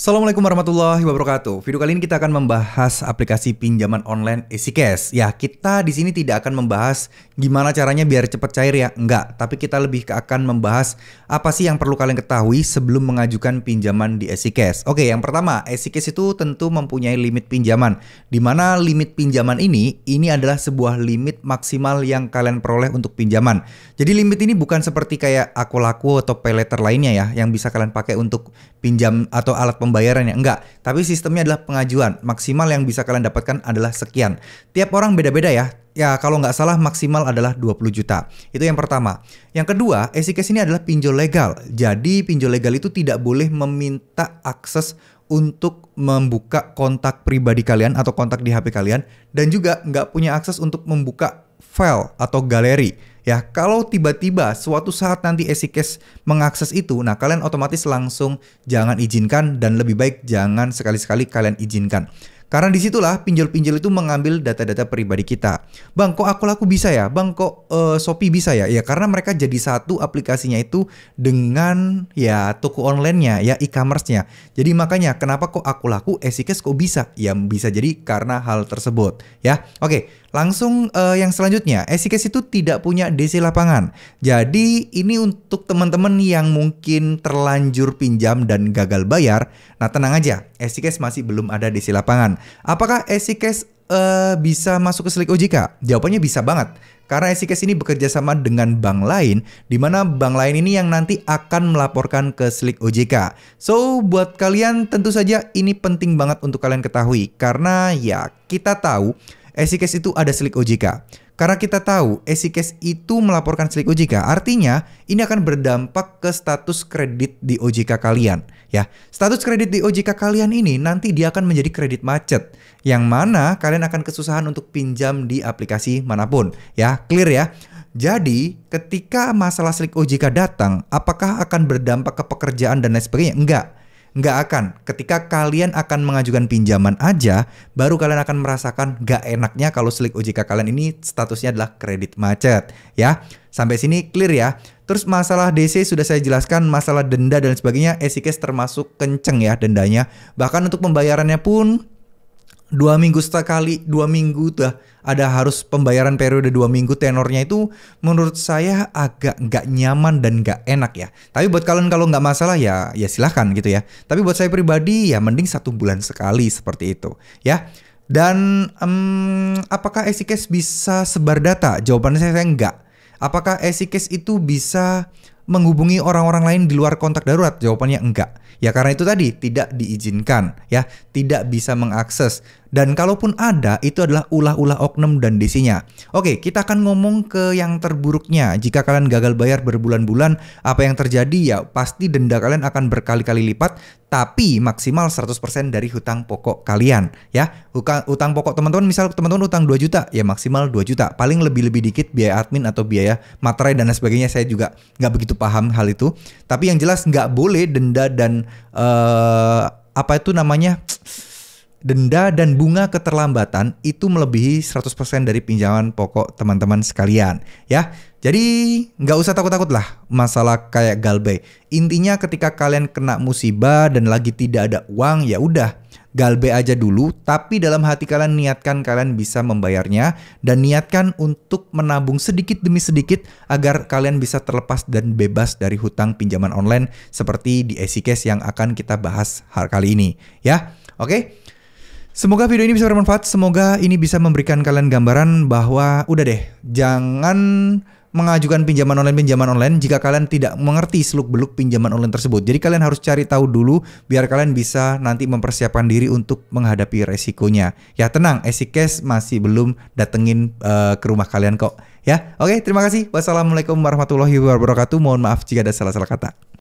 Assalamualaikum warahmatullahi wabarakatuh. Video kali ini kita akan membahas aplikasi pinjaman online Cash. Ya, kita di sini tidak akan membahas gimana caranya biar cepat cair ya, enggak. Tapi kita lebih ke akan membahas apa sih yang perlu kalian ketahui sebelum mengajukan pinjaman di Cash. Oke, yang pertama, Cash itu tentu mempunyai limit pinjaman. Di mana limit pinjaman ini, ini adalah sebuah limit maksimal yang kalian peroleh untuk pinjaman. Jadi limit ini bukan seperti kayak Akulaku atau pay lainnya ya, yang bisa kalian pakai untuk pinjam atau alat pembayaran pembayarannya enggak, tapi sistemnya adalah pengajuan. Maksimal yang bisa kalian dapatkan adalah sekian. Tiap orang beda-beda ya. Ya, kalau nggak salah maksimal adalah 20 juta. Itu yang pertama. Yang kedua, EasyCash ini adalah pinjol legal. Jadi pinjol legal itu tidak boleh meminta akses untuk membuka kontak pribadi kalian atau kontak di HP kalian dan juga nggak punya akses untuk membuka file atau galeri. Ya, kalau tiba-tiba suatu saat nanti E-SiKes mengakses itu, nah kalian otomatis langsung jangan izinkan dan lebih baik jangan sekali-sekali kalian izinkan. Karena disitulah pinjol-pinjol itu mengambil data-data pribadi kita. Bang, kok aku laku bisa ya? Bang, kok uh, Shopee bisa ya? Ya karena mereka jadi satu aplikasinya itu dengan ya toko online-nya, ya e-commerce-nya. Jadi makanya kenapa kok aku laku, Esikes kok bisa? Ya bisa jadi karena hal tersebut. Ya, oke. Langsung uh, yang selanjutnya, SCCase itu tidak punya DC lapangan. Jadi ini untuk teman-teman yang mungkin terlanjur pinjam dan gagal bayar. Nah tenang aja, SCCase masih belum ada DC lapangan. Apakah SCCase uh, bisa masuk ke selik OJK? Jawabannya bisa banget. Karena SCCase ini bekerja sama dengan bank lain, di mana bank lain ini yang nanti akan melaporkan ke Slik OJK. So, buat kalian tentu saja ini penting banget untuk kalian ketahui, karena ya kita tahu Esikes itu ada selik OJK. Karena kita tahu Esikes itu melaporkan selik OJK, artinya ini akan berdampak ke status kredit di OJK kalian. Ya, status kredit di OJK kalian ini nanti dia akan menjadi kredit macet, yang mana kalian akan kesusahan untuk pinjam di aplikasi manapun. Ya, clear ya. Jadi, ketika masalah selik OJK datang, apakah akan berdampak ke pekerjaan dan lain sebagainya? Enggak Nggak akan. Ketika kalian akan mengajukan pinjaman aja, baru kalian akan merasakan nggak enaknya kalau selik OJK kalian ini statusnya adalah kredit macet. Ya, sampai sini clear ya. Terus masalah DC sudah saya jelaskan, masalah denda dan sebagainya, SIKS termasuk kenceng ya dendanya. Bahkan untuk pembayarannya pun dua minggu kali, dua minggu tuh ya. ada harus pembayaran periode dua minggu tenornya itu menurut saya agak nggak nyaman dan nggak enak ya tapi buat kalian kalau nggak masalah ya ya silahkan gitu ya tapi buat saya pribadi ya mending satu bulan sekali seperti itu ya dan um, apakah Esikes bisa sebar data jawabannya saya, saya nggak apakah Esikes itu bisa menghubungi orang-orang lain di luar kontak darurat jawabannya enggak Ya karena itu tadi tidak diizinkan ya, tidak bisa mengakses. Dan kalaupun ada itu adalah ulah-ulah oknum dan desinya. Oke, kita akan ngomong ke yang terburuknya. Jika kalian gagal bayar berbulan-bulan, apa yang terjadi ya pasti denda kalian akan berkali-kali lipat tapi maksimal 100% dari hutang pokok kalian ya. Hutang pokok teman-teman misal teman-teman hutang 2 juta ya maksimal 2 juta. Paling lebih-lebih dikit biaya admin atau biaya materai dan lain sebagainya saya juga nggak begitu paham hal itu. Tapi yang jelas nggak boleh denda dan uh, apa itu namanya denda dan bunga keterlambatan itu melebihi 100% dari pinjaman pokok teman-teman sekalian ya. Jadi nggak usah takut-takut lah masalah kayak galbe. Intinya ketika kalian kena musibah dan lagi tidak ada uang ya udah galbe aja dulu, tapi dalam hati kalian niatkan kalian bisa membayarnya dan niatkan untuk menabung sedikit demi sedikit agar kalian bisa terlepas dan bebas dari hutang pinjaman online seperti di AC Case yang akan kita bahas hari kali ini ya. Oke. Semoga video ini bisa bermanfaat, semoga ini bisa memberikan kalian gambaran bahwa udah deh, jangan mengajukan pinjaman online pinjaman online jika kalian tidak mengerti seluk beluk pinjaman online tersebut. Jadi kalian harus cari tahu dulu biar kalian bisa nanti mempersiapkan diri untuk menghadapi resikonya. Ya tenang, Esikes masih belum datengin uh, ke rumah kalian kok. Ya, oke terima kasih. Wassalamualaikum warahmatullahi wabarakatuh. Mohon maaf jika ada salah-salah kata.